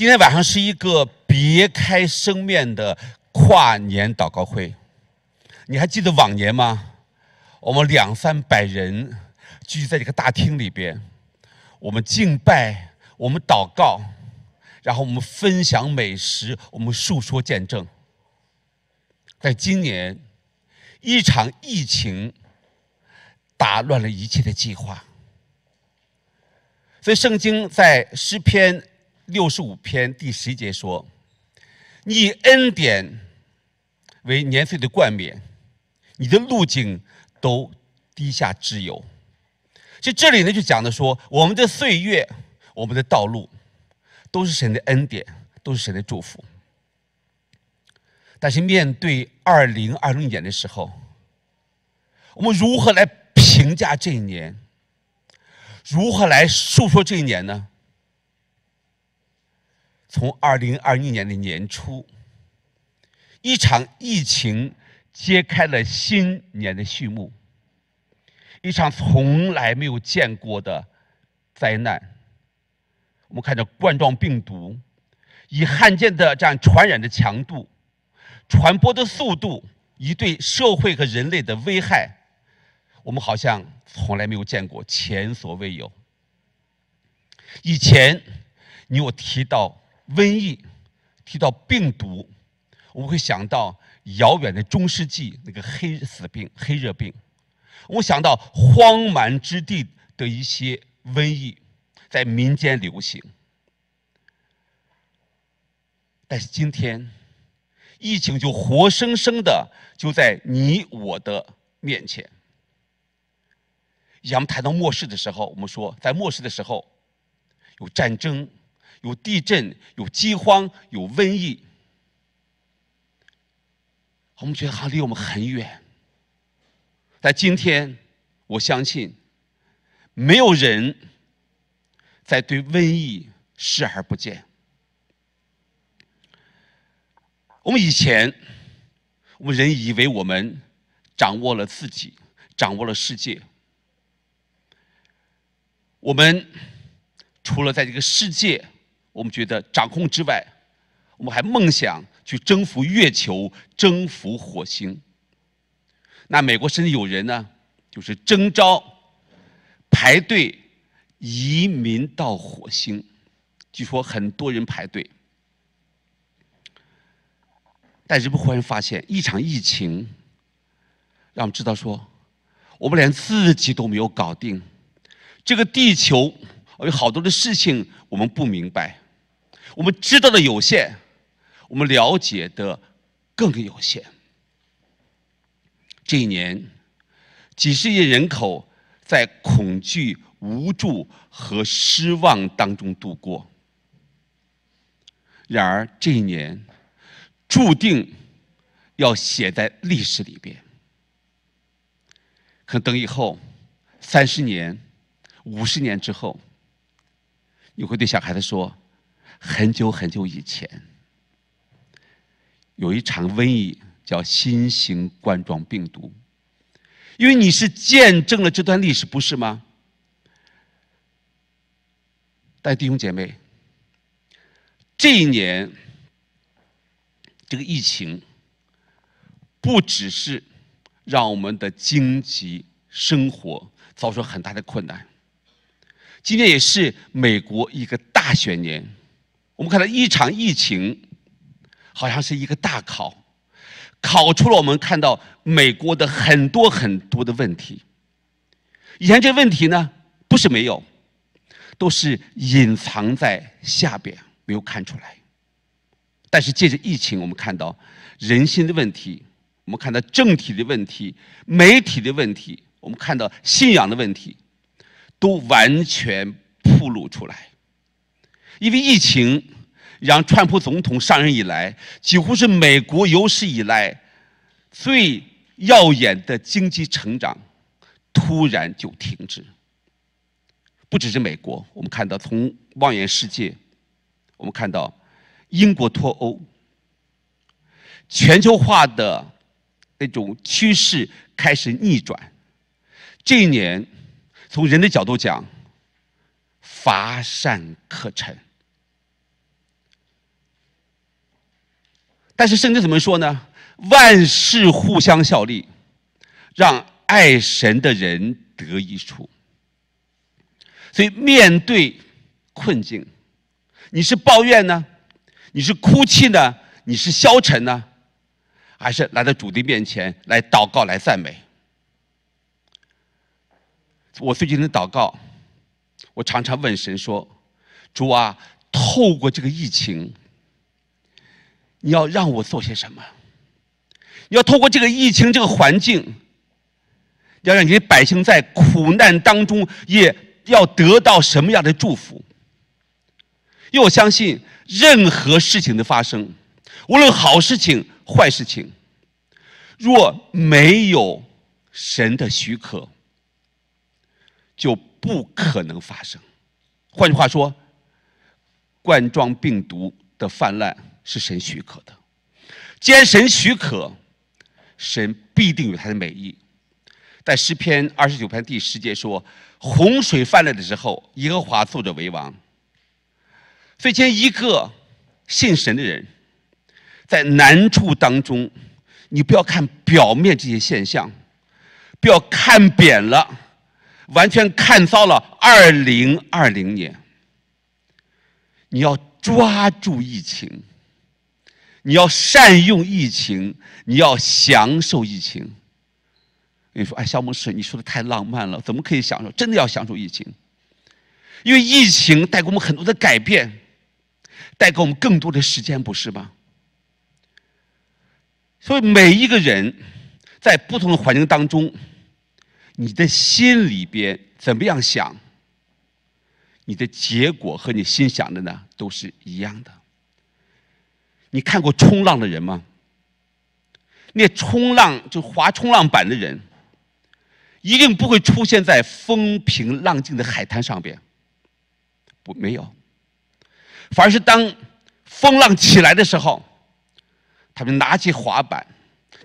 今天晚上是一个别开生面的跨年祷告会，你还记得往年吗？我们两三百人聚集在这个大厅里边，我们敬拜，我们祷告，然后我们分享美食，我们述说见证。在今年，一场疫情打乱了一切的计划，所以圣经在诗篇。六十五篇第十节说：“你恩典为年岁的冠冕，你的路径都低下之由。”其实这里呢，就讲的说，我们的岁月，我们的道路，都是神的恩典，都是神的祝福。但是面对二零二零年的时候，我们如何来评价这一年？如何来述说这一年呢？从二零二一年的年初，一场疫情揭开了新年的序幕，一场从来没有见过的灾难。我们看着冠状病毒，以罕见的这样传染的强度、传播的速度，以对社会和人类的危害，我们好像从来没有见过，前所未有。以前，你我提到。瘟疫，提到病毒，我们会想到遥远的中世纪那个黑死病、黑热病，我想到荒蛮之地的一些瘟疫在民间流行。但是今天，疫情就活生生的就在你我的面前。我们谈到末世的时候，我们说在末世的时候有战争。有地震，有饥荒，有瘟疫，我们觉得他离我们很远。但今天，我相信，没有人在对瘟疫视而不见。我们以前，我们人以为我们掌握了自己，掌握了世界。我们除了在这个世界，我们觉得掌控之外，我们还梦想去征服月球、征服火星。那美国甚至有人呢，就是征召排队移民到火星，据说很多人排队。但是不忽然发现，一场疫情让我们知道说，我们连自己都没有搞定这个地球。有好多的事情我们不明白，我们知道的有限，我们了解的更有限。这一年，几十亿人口在恐惧、无助和失望当中度过。然而，这一年注定要写在历史里边。可能等以后，三十年、五十年之后。你会对小孩子说：“很久很久以前，有一场瘟疫叫新型冠状病毒，因为你是见证了这段历史，不是吗？”但弟兄姐妹，这一年，这个疫情不只是让我们的经济生活遭受很大的困难。今年也是美国一个大选年，我们看到一场疫情，好像是一个大考，考出了我们看到美国的很多很多的问题。以前这个问题呢，不是没有，都是隐藏在下边没有看出来，但是借着疫情，我们看到人心的问题，我们看到政体的问题，媒体的问题，我们看到信仰的问题。都完全铺露出来，因为疫情让川普总统上任以来，几乎是美国有史以来最耀眼的经济成长，突然就停止。不只是美国，我们看到从望眼世界，我们看到英国脱欧，全球化的那种趋势开始逆转，这一年。从人的角度讲，乏善可陈。但是圣经怎么说呢？万事互相效力，让爱神的人得益处。所以面对困境，你是抱怨呢？你是哭泣呢？你是消沉呢？还是来到主的面前来祷告、来赞美？我最近的祷告，我常常问神说：“主啊，透过这个疫情，你要让我做些什么？你要透过这个疫情这个环境，要让你的百姓在苦难当中，也要得到什么样的祝福？因为我相信，任何事情的发生，无论好事情、坏事情，若没有神的许可。”就不可能发生。换句话说，冠状病毒的泛滥是神许可的。既然神许可，神必定有他的美意。在诗篇二十九篇第十节说：“洪水泛滥的时候，耶和华坐着为王。”所以，一个信神的人，在难处当中，你不要看表面这些现象，不要看扁了。完全看糟了。二零二零年，你要抓住疫情，你要善用疫情，你要享受疫情。你说，哎，肖博士，你说的太浪漫了，怎么可以享受？真的要享受疫情，因为疫情带给我们很多的改变，带给我们更多的时间，不是吗？所以，每一个人在不同的环境当中。你的心里边怎么样想，你的结果和你心想的呢，都是一样的。你看过冲浪的人吗？那冲浪就滑冲浪板的人，一定不会出现在风平浪静的海滩上边。不，没有，反而是当风浪起来的时候，他们拿起滑板，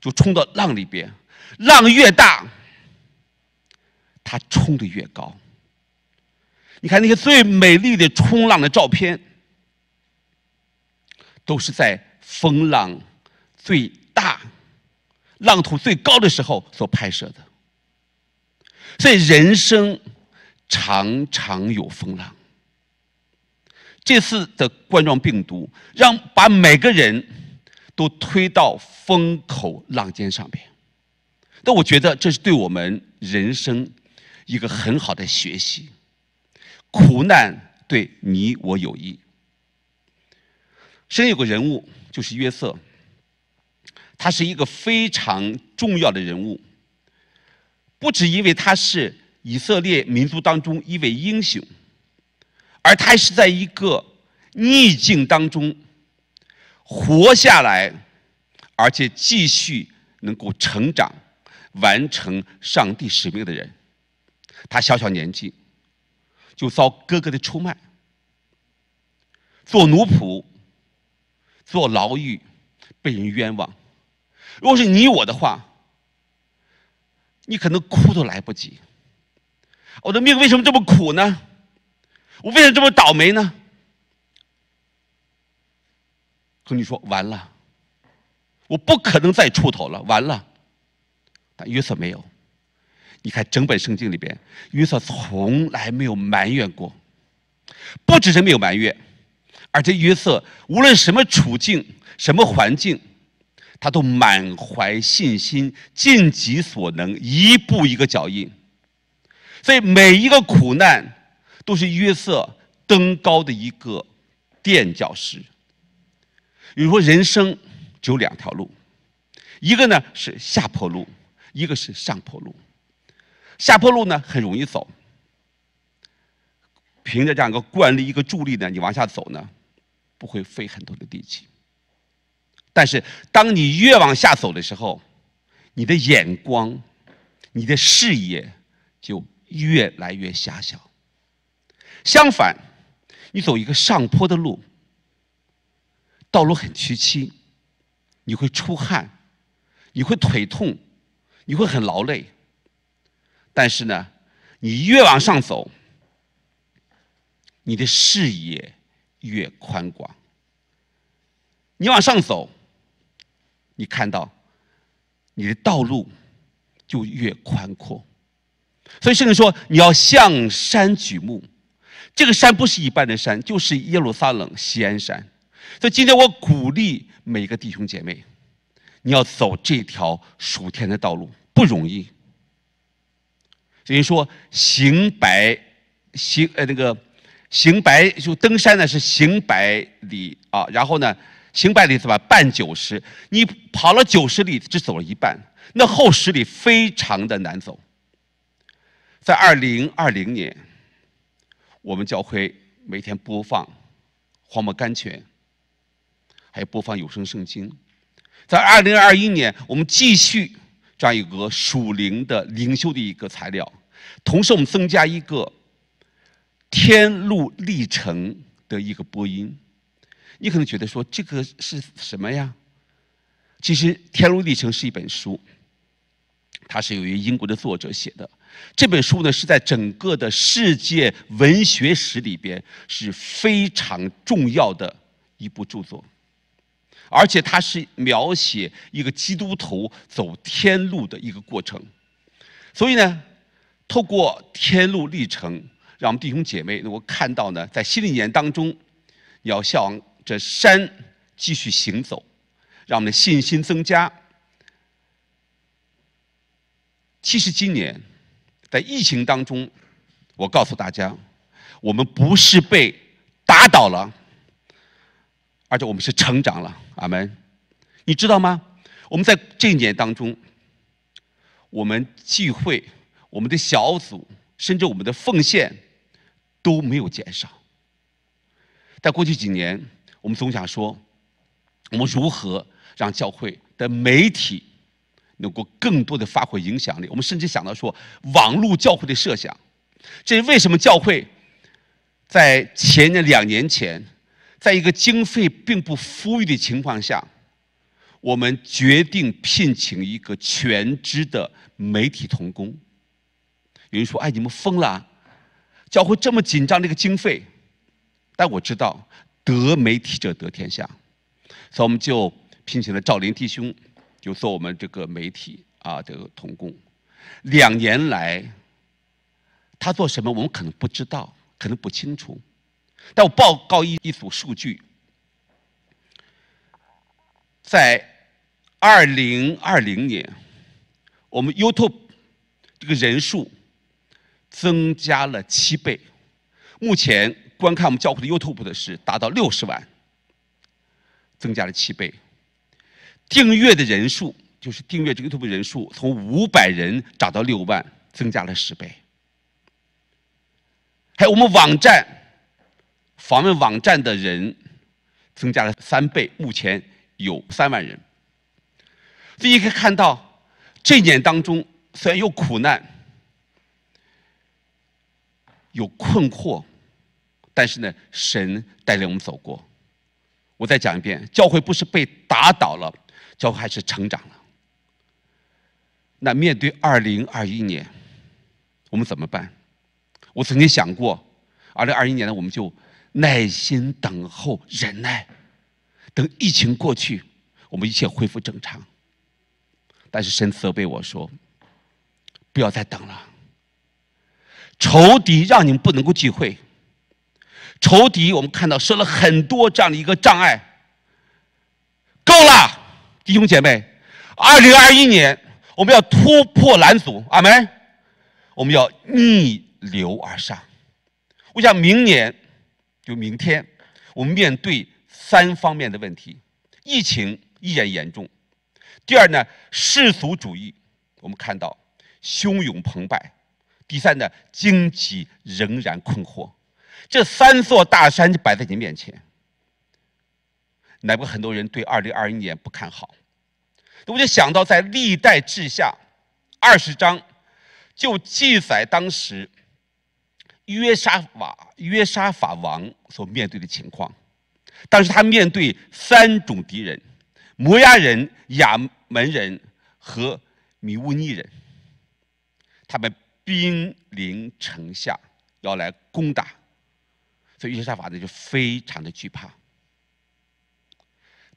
就冲到浪里边，浪越大。它冲得越高，你看那些最美丽的冲浪的照片，都是在风浪最大、浪头最高的时候所拍摄的。所以人生常常有风浪。这次的冠状病毒让把每个人都推到风口浪尖上边，但我觉得这是对我们人生。一个很好的学习，苦难对你我有益。身有个人物，就是约瑟，他是一个非常重要的人物，不只因为他是以色列民族当中一位英雄，而他是在一个逆境当中活下来，而且继续能够成长、完成上帝使命的人。他小小年纪，就遭哥哥的出卖，做奴仆，做牢狱，被人冤枉。如果是你我的话，你可能哭都来不及。我的命为什么这么苦呢？我为什么这么倒霉呢？可你说完了，我不可能再出头了。完了，但约瑟没有。你看，整本圣经里边，约瑟从来没有埋怨过。不只是没有埋怨，而且约瑟无论什么处境、什么环境，他都满怀信心，尽己所能，一步一个脚印。所以，每一个苦难都是约瑟登高的一个垫脚石。比如说，人生只有两条路，一个呢是下坡路，一个是上坡路。下坡路呢很容易走，凭着这样一个惯例、一个助力呢，你往下走呢，不会费很多的力气。但是，当你越往下走的时候，你的眼光、你的视野就越来越狭小。相反，你走一个上坡的路，道路很崎岖，你会出汗，你会腿痛，你会很劳累。但是呢，你越往上走，你的视野越宽广。你往上走，你看到你的道路就越宽阔。所以圣人说，你要向山举目，这个山不是一般的山，就是耶路撒冷西安山。所以今天我鼓励每个弟兄姐妹，你要走这条属天的道路不容易。等于说行百行呃那个行百就登山呢是行百里啊，然后呢行百里是吧半九十，你跑了九十里只走了一半，那后十里非常的难走。在二零二零年，我们教会每天播放《荒漠甘泉》，还有播放有声圣经。在二零二一年，我们继续。这样一个属灵的灵修的一个材料，同时我们增加一个《天路历程》的一个播音。你可能觉得说这个是什么呀？其实《天路历程》是一本书，它是由于英国的作者写的。这本书呢是在整个的世界文学史里边是非常重要的，一部著作。而且它是描写一个基督徒走天路的一个过程，所以呢，透过天路历程，让我们弟兄姐妹能够看到呢，在新的一年当中，要向着山继续行走，让我们的信心增加。其实今年在疫情当中，我告诉大家，我们不是被打倒了。而且我们是成长了，阿门。你知道吗？我们在这一年当中，我们聚会、我们的小组，甚至我们的奉献都没有减少。在过去几年，我们总想说，我们如何让教会的媒体能够更多的发挥影响力？我们甚至想到说，网络教会的设想。这是为什么教会在前年两年前。在一个经费并不富裕的情况下，我们决定聘请一个全职的媒体童工。有人说：“哎，你们疯了，教会这么紧张这个经费。”但我知道“得媒体者得天下”，所以我们就聘请了赵林弟兄，就做我们这个媒体啊这个童工。两年来，他做什么，我们可能不知道，可能不清楚。但我报告一一组数据，在二零二零年，我们 YouTube 这个人数增加了七倍。目前观看我们教会的 YouTube 的是达到六十万，增加了七倍。订阅的人数就是订阅这个 YouTube 人数，从五百人涨到六万，增加了十倍。还有我们网站。访问网站的人增加了三倍，目前有三万人。所以可以看到，这一年当中虽然有苦难、有困惑，但是呢，神带领我们走过。我再讲一遍：教会不是被打倒了，教会还是成长了。那面对二零二一年，我们怎么办？我曾经想过，二零二一年呢，我们就。耐心等候，忍耐，等疫情过去，我们一切恢复正常。但是神责备我说：“不要再等了。”仇敌让你们不能够聚会，仇敌我们看到设了很多这样的一个障碍。够了，弟兄姐妹，二零二一年我们要突破拦阻，阿门。我们要逆流而上。我想明年。就明天，我们面对三方面的问题：疫情依然严重；第二呢，世俗主义，我们看到汹涌澎湃；第三呢，经济仍然困惑。这三座大山就摆在你面前。难怪很多人对二零二一年不看好。我就想到在《历代志下》二十章，就记载当时。约沙法约沙法王所面对的情况，当时他面对三种敌人：摩押人、亚门人和米乌尼人。他们兵临城下，要来攻打，所以约沙法呢就非常的惧怕。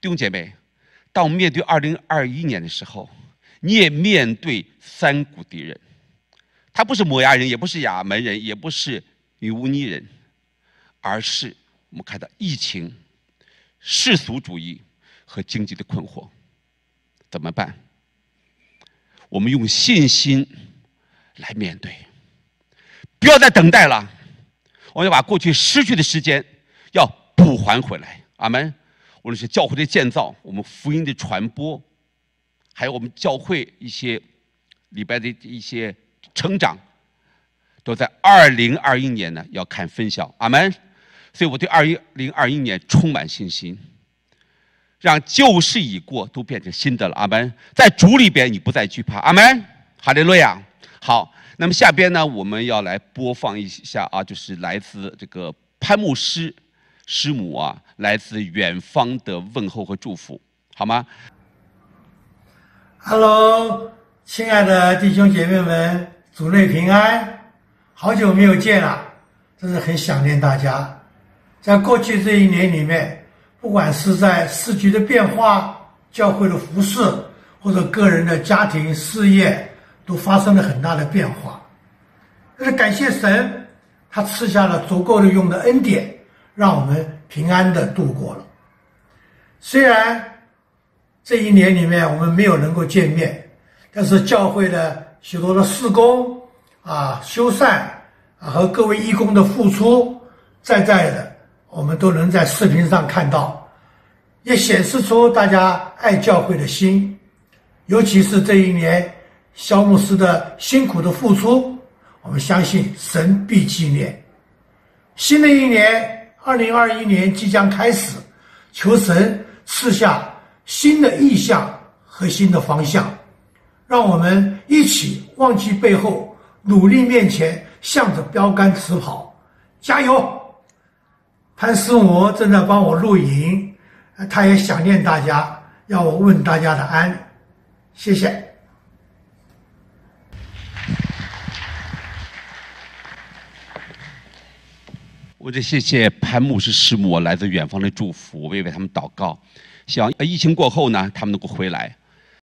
弟兄姐妹，当我们面对二零二一年的时候，你也面对三股敌人。他不是摩押人，也不是亚门人，也不是女乌尼人，而是我们看到疫情、世俗主义和经济的困惑，怎么办？我们用信心来面对，不要再等待了。我们要把过去失去的时间要补还回来。阿门！无论是教会的建造，我们福音的传播，还有我们教会一些礼拜的一些。成长，都在二零二一年呢。要看分校，阿门。所以我对二一零二一年充满信心，让旧事已过都变成新的了，阿门。在主里边，你不再惧怕，阿门，哈利路亚。好，那么下边呢，我们要来播放一下啊，就是来自这个潘牧师师母啊，来自远方的问候和祝福，好吗？哈喽，亲爱的弟兄姐妹们。主内平安，好久没有见了，真是很想念大家。在过去这一年里面，不管是在市局的变化、教会的服饰，或者个人的家庭事业，都发生了很大的变化。但是感谢神，他赐下了足够的用的恩典，让我们平安的度过了。虽然这一年里面我们没有能够见面，但是教会的。许多的施工啊、修缮啊，和各位义工的付出，在在的，我们都能在视频上看到，也显示出大家爱教会的心。尤其是这一年，肖牧师的辛苦的付出，我们相信神必纪念。新的一年，二零二一年即将开始，求神赐下新的意向和新的方向，让我们。一起忘记背后，努力面前，向着标杆直跑，加油！潘师母正在帮我录影，他也想念大家，要我问大家的安，谢谢。我得谢谢潘牧师师母来自远方的祝福，我为他们祷告，希望疫情过后呢，他们能够回来。